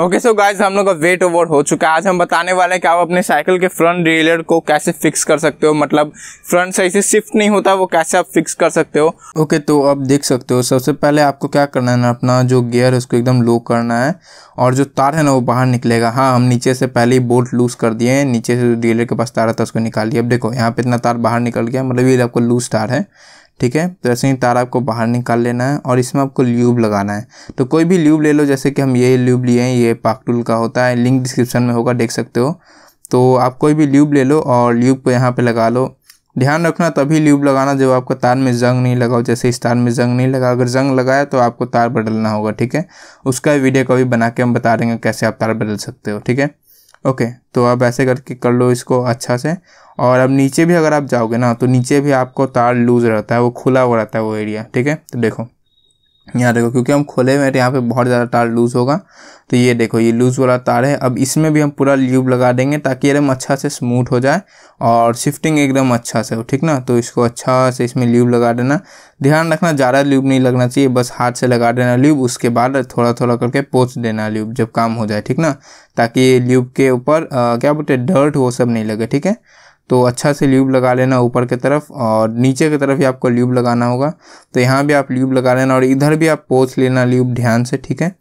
okay so guys हम लोग का वेट ओवर हो चुका है आज हम बताने वाले हैं कि आप अपने साइकिल के फ्रंट रियलर को कैसे फिक्स कर सकते हो मतलब फ्रंट सही से शिफ्ट नहीं होता वो कैसे आप फिक्स कर सकते हो ओके okay, तो आप देख सकते हो सबसे पहले आपको क्या करना है ना अपना जो गियर है उसको एकदम लो करना है और जो तार है ना वो बाहर निकलेगा हाँ हम नीचे से पहले ही बोल्ट लूज कर दिए हैं नीचे से रियलर के पास तार था है उसको दिया अब देखो यहाँ पे इतना तार बाहर निकल गया मतलब ये आपको लूज तार है ठीक है तो ऐसे ही तार आपको बाहर निकाल लेना है और इसमें आपको ल्यूब लगाना है तो कोई भी ल्यूब ले लो जैसे कि हम ये ल्यूब लिए हैं ये पाकटूल का होता है लिंक डिस्क्रिप्शन में होगा देख सकते हो तो आप कोई भी ल्यूब ले लो और ल्यूब को यहाँ पर लगा लो ध्यान रखना तभी ल्यूब लगाना जब आपको तार में जंग नहीं लगाओ जैसे इस तार में जंग नहीं लगा अगर जंग लगाया तो आपको तार बदलना होगा ठीक है उसका वीडियो कभी बना के हम बता देंगे कैसे आप तार बदल सकते हो ठीक है ओके तो आप ऐसे करके कर लो इसको अच्छा से और अब नीचे भी अगर आप जाओगे ना तो नीचे भी आपको तार लूज़ रहता है वो खुला हुआ रहता है वो एरिया ठीक है तो देखो यहाँ देखो क्योंकि हम खोले हुए हैं तो यहाँ पे बहुत ज़्यादा तार लूज़ होगा तो ये देखो ये लूज़ वाला तार है अब इसमें भी हम पूरा ल्यूब लगा देंगे ताकि एकदम अच्छा से स्मूथ हो जाए और शिफ्टिंग एकदम अच्छा से हो ठीक ना तो इसको अच्छा से इसमें ल्यूब लगा देना ध्यान रखना ज़्यादा ल्यूब नहीं लगना चाहिए बस हाथ से लगा देना ल्यूब उसके बाद थोड़ा थोड़ा करके पोच देना ल्यूब जब काम हो जाए ठीक ना ताकि ल्यूब के ऊपर क्या बोलते डर्ट वो सब नहीं लगे ठीक है तो अच्छा से ल्यूब लगा लेना ऊपर की तरफ और नीचे की तरफ भी आपको ल्यूब लगाना होगा तो यहाँ भी आप ल्यूब लगा लेना और इधर भी आप पोछ लेना ल्यूब ध्यान से ठीक है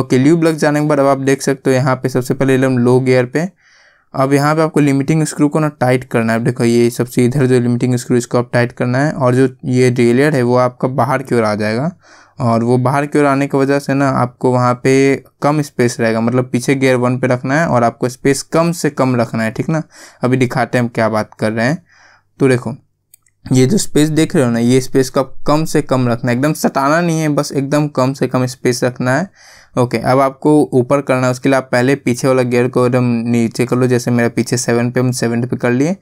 ओके ल्यूब लग जाने के बाद अब आप देख सकते हो यहाँ पे सबसे पहले हम लो गियर पे अब यहाँ पे आपको लिमिटिंग स्क्रू को ना टाइट करना है देखो ये सबसे इधर जो लिमिटिंग स्क्रू इसको आप टाइट करना है और जो ये रेलियर है वो आपका बाहर की ओर आ जाएगा और वो बाहर की ओर आने की वजह से ना आपको वहाँ पे कम स्पेस रहेगा मतलब पीछे गियर वन पे रखना है और आपको स्पेस कम से कम रखना है ठीक ना अभी दिखाते हैं हम क्या बात कर रहे हैं तो देखो ये जो स्पेस देख रहे हो ना ये स्पेस का कम से कम रखना है एकदम सटाना नहीं है बस एकदम कम से कम स्पेस रखना है ओके अब आपको ऊपर करना है उसके लिए आप पहले पीछे वाला गियर को एकदम नीचे कर लो जैसे मेरा पीछे सेवन पे हम सेवन पे कर लिए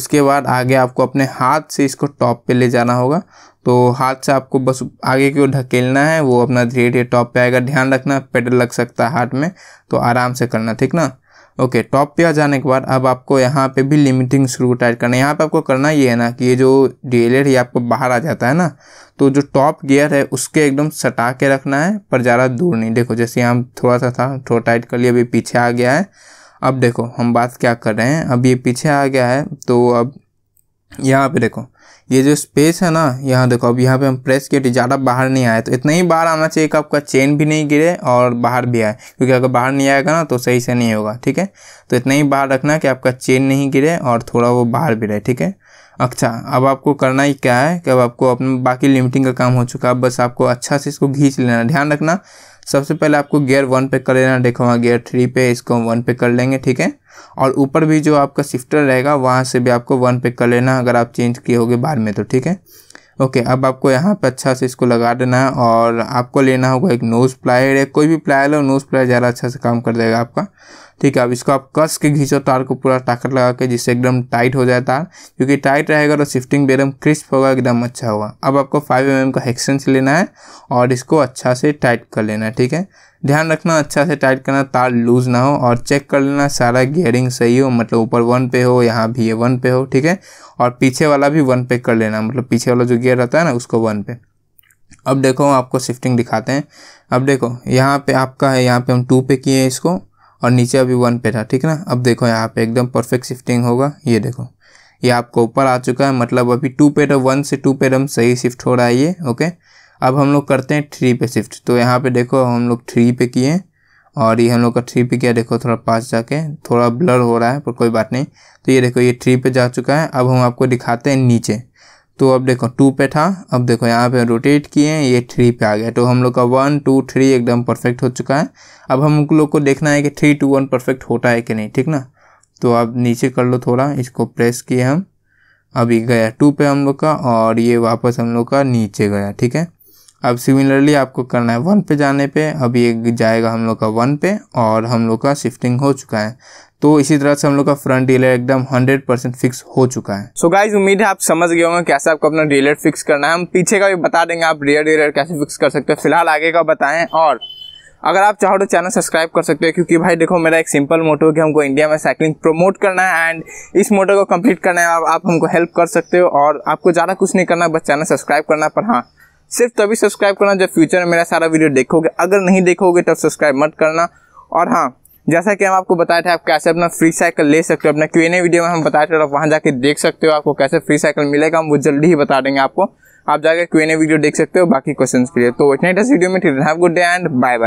उसके बाद आगे आपको अपने हाथ से इसको टॉप पे ले जाना होगा तो हाथ से आपको बस आगे की ओर ढकेलना है वो अपना धीरे धीरे टॉप पे आएगा ध्यान रखना पेडल लग सकता है हाथ में तो आराम से करना ठीक ना ओके टॉप पे आ जाने के बाद अब आपको यहाँ पे भी लिमिटिंग स्क्रू टाइट करना है यहाँ पे आपको करना ये है ना कि ये जो डी है आपको बाहर आ जाता है ना तो जो टॉप गियर है उसके एकदम सटा के रखना है पर ज़्यादा दूर नहीं देखो जैसे यहाँ थोड़ा सा था थोड़ा टाइट कर लिया अभी पीछे आ गया है अब देखो हम बात क्या कर रहे हैं अब ये पीछे आ गया है तो अब यहाँ पे देखो ये जो स्पेस है ना यहाँ देखो अब यहाँ पे हम प्रेस किए थे तो ज़्यादा बाहर नहीं आया तो इतना ही बाहर आना चाहिए कि आपका चेन भी नहीं गिरे और बाहर भी आए क्योंकि अगर बाहर नहीं आएगा ना तो सही से नहीं होगा ठीक है तो इतना ही बाहर रखना कि आपका चेन नहीं गिरे और थोड़ा वो बाहर भी रहे ठीक है अच्छा अब आपको करना ही क्या है कि अब आपको अपने बाकी लिमिटिंग का काम हो चुका है बस आपको अच्छा से इसको घींच लेना ध्यान रखना सबसे पहले आपको गियर वन पे कर लेना देखो वहाँ गियर थ्री पे इसको हम वन पे कर लेंगे ठीक है और ऊपर भी जो आपका शिफ्टर रहेगा वहाँ से भी आपको वन पे कर लेना अगर आप चेंज किए होगे बाद में तो ठीक है ओके अब आपको यहाँ पे अच्छा से इसको लगा देना है और आपको लेना होगा एक नोज़ प्लायर या कोई भी प्लायर लो नोज़ प्लायर ज़्यादा अच्छा से काम कर देगा आपका ठीक है अब इसको आप कस के घींचो तार को पूरा ताकत लगा के जिससे एकदम टाइट हो जाए तार क्योंकि टाइट रहेगा तो शिफ्टिंग भी एकदम क्रिस्प होगा एकदम अच्छा होगा अब आपको फाइव एम mm का हेक्सेंस लेना है और इसको अच्छा से टाइट कर लेना है ठीक है ध्यान रखना अच्छा से टाइट करना तार लूज ना हो और चेक कर लेना सारा गियरिंग सही हो मतलब ऊपर वन पे हो यहाँ भी ये वन पे हो ठीक है और पीछे वाला भी वन पे कर लेना मतलब पीछे वाला जो गियर रहता है ना उसको वन पे अब देखो आपको शिफ्टिंग दिखाते हैं अब देखो यहाँ पे आपका है यहाँ पे हम टू पे किए हैं इसको और नीचे अभी वन पे था ठीक ना अब देखो यहाँ पे एकदम परफेक्ट शिफ्टिंग होगा ये देखो ये आपको ऊपर आ चुका है मतलब अभी टू पे तो वन से टू पे एकदम सही शिफ्ट हो रहा है ये ओके अब हम लोग करते हैं थ्री पे शिफ्ट तो यहाँ पे देखो हम लोग थ्री पे किए और ये हम लोग का थ्री पे किया देखो थोड़ा पास जाके थोड़ा ब्लर हो रहा है पर कोई बात नहीं तो ये देखो ये थ्री पे जा चुका है अब हम आपको दिखाते हैं नीचे तो अब देखो टू पे था अब देखो यहाँ पे रोटेट किए ये थ्री पे आ गया तो हम लोग का वन टू थ्री एकदम परफेक्ट हो चुका है अब हम लोग को देखना है कि थ्री टू वन परफेक्ट होता है कि नहीं ठीक ना तो अब नीचे कर लो थोड़ा इसको प्रेस किए हम अभी गया टू पे हम लोग का और ये वापस हम लोग का नीचे गया ठीक है अब सिमिलरली आपको करना है वन पे जाने पे अब ये जाएगा हम लोग का वन पे और हम लोग का शिफ्टिंग हो चुका है तो इसी तरह से हम लोग का फ्रंट डीलर एकदम 100 परसेंट फिक्स हो चुका है सो so गाइज उम्मीद है आप समझ गए होंगे कैसे आपको अपना डीलर फिक्स करना है हम पीछे का भी बता देंगे आप रियर डीलर कैसे फिक्स कर सकते हो फिलहाल आगे का बताएं और अगर आप चाहो तो चैनल सब्सक्राइब कर सकते हो क्योंकि भाई देखो मेरा एक सिंपल मोटो कि हमको इंडिया में साइकिलिंग प्रमोट करना है एंड इस मोटो को कंप्लीट करना है आप, आप हमको हेल्प कर सकते हो और आपको ज़्यादा कुछ नहीं करना बस चैनल सब्सक्राइब करना पर हाँ सिर्फ तभी सब्सक्राइब करना जब फ्यूचर में मेरा सारा वीडियो देखोगे अगर नहीं देखोगे तब सब्सक्राइब मत करना और हाँ जैसा कि हम आपको बताए थे आप कैसे अपना फ्री साइकिल ले सकते हो अपना क्यों वीडियो में हम बताए थे तो आप वहाँ जाके देख सकते हो आपको कैसे फ्री साइकिल मिलेगा हम वो जल्दी ही बता देंगे आपको आप जाकर क्यों वीडियो देख सकते हो बाकी क्वेश्चन के लिए तो इतना ही वीडियो में good day and bye bye